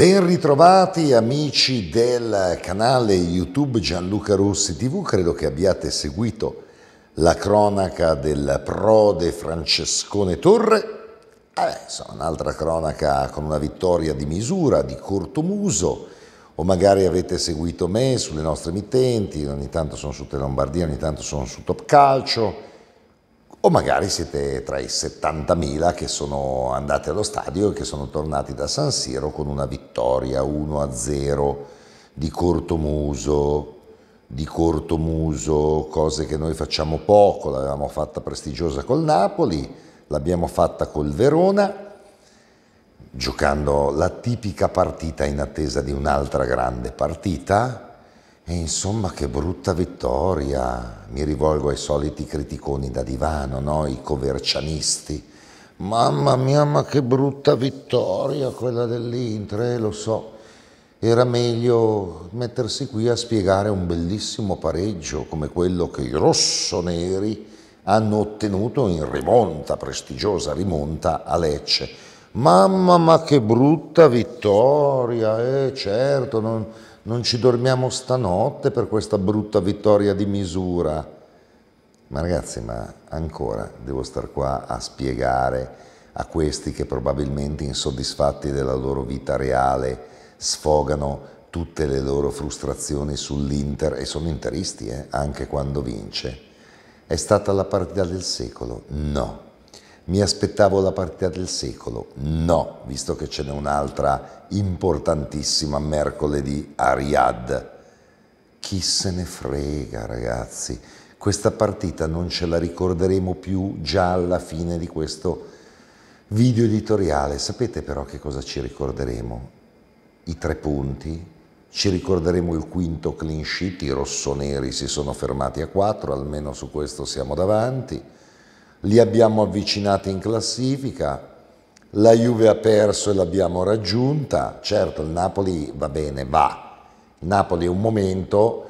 Ben ritrovati amici del canale YouTube Gianluca Rossi TV, credo che abbiate seguito la cronaca del prode Francescone Torre, eh, insomma, un'altra cronaca con una vittoria di misura, di corto muso, o magari avete seguito me sulle nostre emittenti, ogni tanto sono su Telombardia, ogni tanto sono su Top Calcio, o magari siete tra i 70.000 che sono andati allo stadio e che sono tornati da San Siro con una vittoria 1-0 di cortomuso, di cortomuso, cose che noi facciamo poco, l'avevamo fatta prestigiosa col Napoli, l'abbiamo fatta col Verona, giocando la tipica partita in attesa di un'altra grande partita, e insomma che brutta vittoria, mi rivolgo ai soliti criticoni da divano, no? i covercianisti. Mamma mia, ma che brutta vittoria quella dell'Intre, eh, lo so. Era meglio mettersi qui a spiegare un bellissimo pareggio come quello che i rossoneri hanno ottenuto in rimonta, prestigiosa rimonta a Lecce. Mamma, ma che brutta vittoria, eh, certo, non non ci dormiamo stanotte per questa brutta vittoria di misura. Ma ragazzi, ma ancora devo star qua a spiegare a questi che probabilmente insoddisfatti della loro vita reale sfogano tutte le loro frustrazioni sull'Inter e sono interisti eh, anche quando vince. È stata la partita del secolo? No mi aspettavo la partita del secolo? No, visto che ce n'è un'altra importantissima mercoledì a Riyadh. Chi se ne frega, ragazzi? Questa partita non ce la ricorderemo più già alla fine di questo video editoriale. Sapete però che cosa ci ricorderemo? I tre punti, ci ricorderemo il quinto clean sheet, i rossoneri si sono fermati a quattro, almeno su questo siamo davanti li abbiamo avvicinati in classifica, la Juve ha perso e l'abbiamo raggiunta, certo il Napoli va bene, va, il Napoli è un momento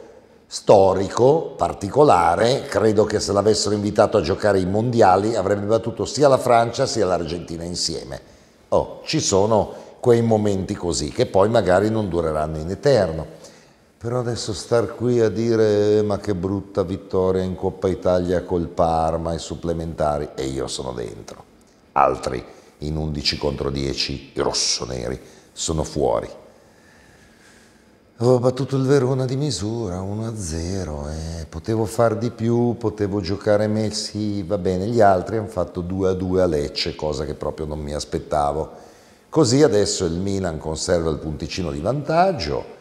storico, particolare, credo che se l'avessero invitato a giocare i mondiali avrebbe battuto sia la Francia sia l'Argentina insieme. Oh, ci sono quei momenti così che poi magari non dureranno in eterno. Però adesso star qui a dire eh, ma che brutta vittoria in Coppa Italia col Parma e supplementari e io sono dentro. Altri in 11 contro 10 i rossoneri sono fuori. Avevo battuto il Verona di misura 1-0 eh. potevo far di più, potevo giocare Messi, va bene, gli altri hanno fatto 2-2 a Lecce, cosa che proprio non mi aspettavo. Così adesso il Milan conserva il punticino di vantaggio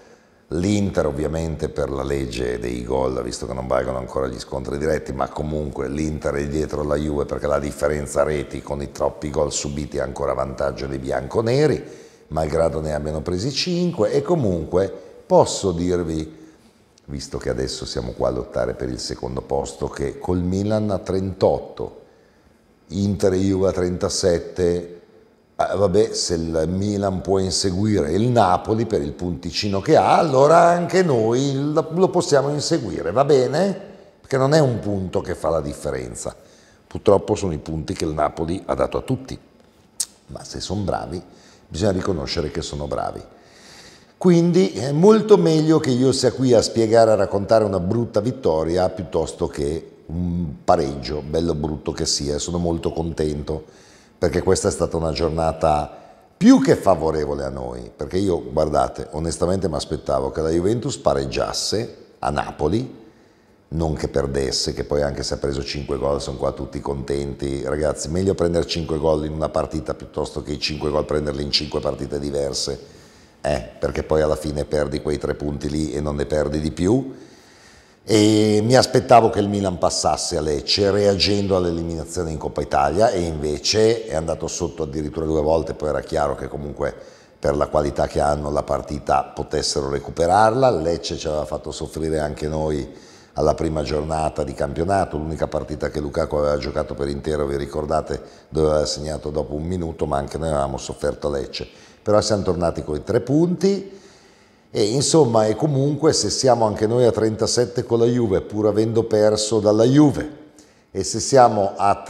L'Inter ovviamente per la legge dei gol, visto che non valgono ancora gli scontri diretti, ma comunque l'Inter è dietro la Juve perché la differenza reti con i troppi gol subiti è ancora vantaggio dei bianconeri, malgrado ne abbiano presi 5 e comunque posso dirvi, visto che adesso siamo qua a lottare per il secondo posto, che col Milan a 38, Inter e Juve a 37, eh, vabbè, se il Milan può inseguire il Napoli per il punticino che ha, allora anche noi lo possiamo inseguire, va bene? Perché non è un punto che fa la differenza. Purtroppo sono i punti che il Napoli ha dato a tutti. Ma se sono bravi, bisogna riconoscere che sono bravi. Quindi è molto meglio che io sia qui a spiegare, a raccontare una brutta vittoria piuttosto che un pareggio, bello brutto che sia, sono molto contento perché questa è stata una giornata più che favorevole a noi, perché io, guardate, onestamente mi aspettavo che la Juventus pareggiasse a Napoli, non che perdesse, che poi anche se ha preso 5 gol sono qua tutti contenti. Ragazzi, meglio prendere 5 gol in una partita piuttosto che i 5 gol prenderli in 5 partite diverse, eh, perché poi alla fine perdi quei 3 punti lì e non ne perdi di più e mi aspettavo che il Milan passasse a Lecce reagendo all'eliminazione in Coppa Italia e invece è andato sotto addirittura due volte, poi era chiaro che comunque per la qualità che hanno la partita potessero recuperarla, Lecce ci aveva fatto soffrire anche noi alla prima giornata di campionato, l'unica partita che Lukaku aveva giocato per intero, vi ricordate, dove aveva segnato dopo un minuto, ma anche noi avevamo sofferto a Lecce. Però siamo tornati con i tre punti, e insomma, e comunque se siamo anche noi a 37 con la Juve, pur avendo perso dalla Juve, e se siamo a,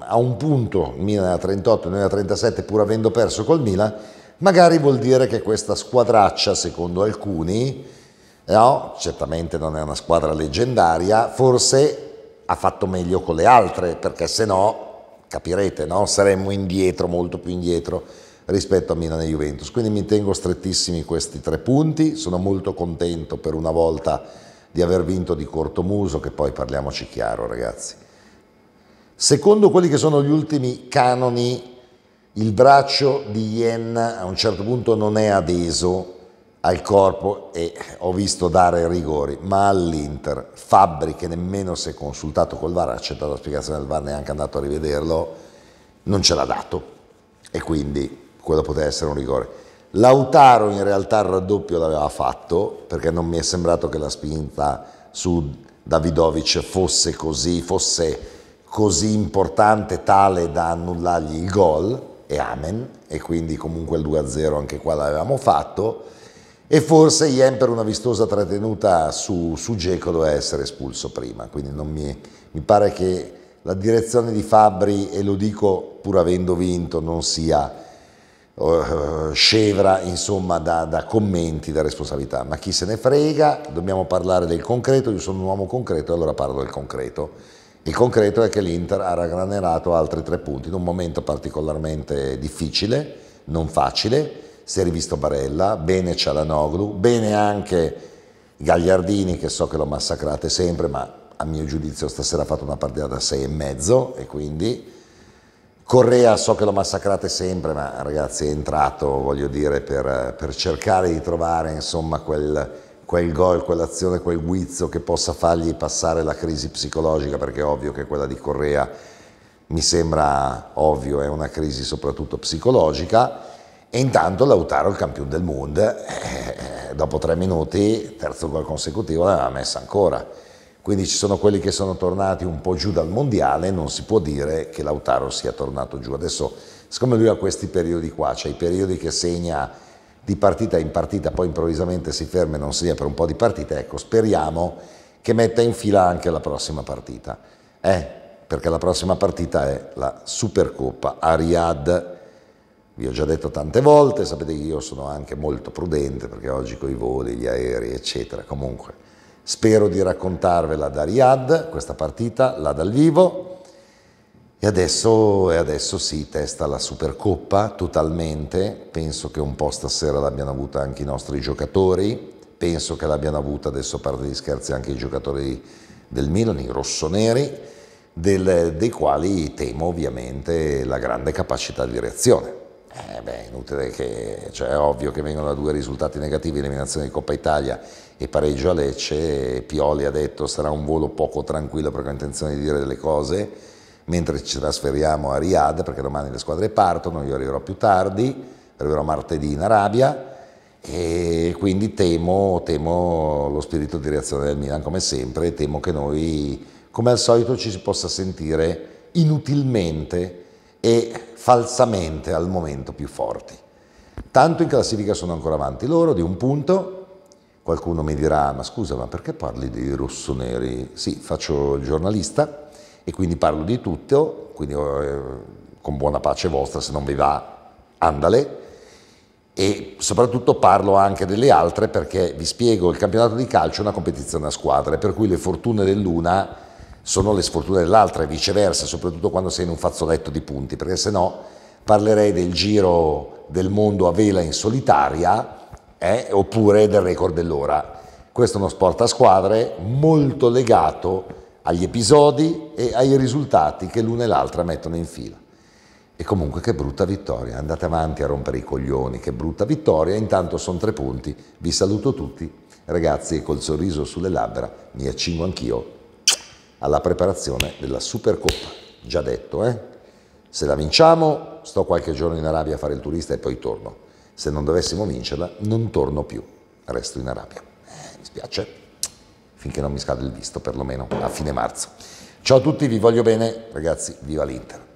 a un punto, Milan a 38 noi a 37, pur avendo perso col Milan, magari vuol dire che questa squadraccia, secondo alcuni, no, certamente non è una squadra leggendaria, forse ha fatto meglio con le altre, perché se no, capirete, no? saremmo indietro, molto più indietro rispetto a Milan e Juventus. Quindi mi tengo strettissimi questi tre punti, sono molto contento per una volta di aver vinto di corto muso, che poi parliamoci chiaro ragazzi. Secondo quelli che sono gli ultimi canoni, il braccio di Yen a un certo punto non è adeso al corpo e ho visto dare rigori, ma all'Inter Fabri che nemmeno si è consultato col VAR, ha accettato la spiegazione del VAR, neanche andato a rivederlo, non ce l'ha dato e quindi quello poteva essere un rigore. Lautaro in realtà il raddoppio l'aveva fatto perché non mi è sembrato che la spinta su Davidovic fosse così, fosse così importante tale da annullargli il gol e amen e quindi comunque il 2-0 anche qua l'avevamo fatto e forse Ien per una vistosa trattenuta su, su Geco doveva essere espulso prima quindi mi, mi pare che la direzione di Fabri e lo dico pur avendo vinto non sia uh, scevra insomma da, da, commenti, da responsabilità, ma chi se ne frega, dobbiamo parlare del concreto, io sono un uomo concreto e allora parlo del concreto. Il concreto è che l'Inter ha raggranerato altri tre punti in un momento particolarmente difficile, non facile, si è rivisto Barella, bene Cialanoglu, bene anche Gagliardini che so che lo massacrate sempre, ma a mio giudizio stasera ha fatto una partita da sei e mezzo e quindi Correa so che lo massacrate sempre, ma ragazzi è entrato, voglio dire, per, per cercare di trovare insomma, quel, quel, gol, quell'azione, quel guizzo che possa fargli passare la crisi psicologica, perché è ovvio che quella di Correa mi sembra ovvio, è una crisi soprattutto psicologica. E intanto Lautaro, il campione del mondo, eh, eh, eh dopo tre minuti, terzo gol consecutivo, l'aveva messa ancora. Quindi ci sono quelli che sono tornati un po' giù dal mondiale, non si può dire che Lautaro sia tornato giù. Adesso, siccome lui ha questi periodi qua, cioè i periodi che segna di partita in partita, poi improvvisamente si ferma e non segna per un po' di partita, ecco, speriamo che metta in fila anche la prossima partita. Eh, perché la prossima partita è la Supercoppa a Riyadh. Vi ho già detto tante volte, sapete che io sono anche molto prudente perché oggi con i voli, gli aerei, eccetera, comunque Spero di raccontarvela da Riyadh, questa partita, là dal vivo. E adesso, e adesso sì, testa la Supercoppa totalmente. Penso che un po' stasera l'abbiano avuta anche i nostri giocatori. Penso che l'abbiano avuta, adesso a parte gli scherzi, anche i giocatori del Milan, i rossoneri. Del, dei quali temo ovviamente la grande capacità di reazione. Eh beh, inutile che, cioè, è ovvio che vengono da due risultati negativi, eliminazione di Coppa Italia e pareggio a Lecce, Pioli ha detto sarà un volo poco tranquillo perché ho intenzione di dire delle cose, mentre ci trasferiamo a Riyadh perché domani le squadre partono, io arriverò più tardi, arriverò martedì in Arabia e quindi temo, temo lo spirito di reazione del Milan come sempre, e temo che noi come al solito ci si possa sentire inutilmente e falsamente al momento più forti. Tanto in classifica sono ancora avanti loro di un punto, Qualcuno mi dirà, ma scusa, ma perché parli dei rossoneri? Sì, faccio il giornalista e quindi parlo di tutto, quindi eh, con buona pace vostra, se non vi va, andale. E soprattutto parlo anche delle altre perché vi spiego, il campionato di calcio è una competizione a squadre, per cui le fortune dell'una sono le sfortune dell'altra e viceversa, soprattutto quando sei in un fazzoletto di punti, perché se no parlerei del giro del mondo a vela in solitaria eh? oppure del record dell'ora. Questo è uno sport a squadre molto legato agli episodi e ai risultati che l'una e l'altra mettono in fila. E comunque che brutta vittoria, andate avanti a rompere i coglioni, che brutta vittoria, intanto sono tre punti, vi saluto tutti, ragazzi, col sorriso sulle labbra mi accingo anch'io alla preparazione della Supercoppa, già detto, eh? Se la vinciamo, sto qualche giorno in Arabia a fare il turista e poi torno se non dovessimo vincerla non torno più, resto in Arabia. Eh, mi spiace, finché non mi scade il visto, perlomeno a fine marzo. Ciao a tutti, vi voglio bene, ragazzi, viva l'Inter!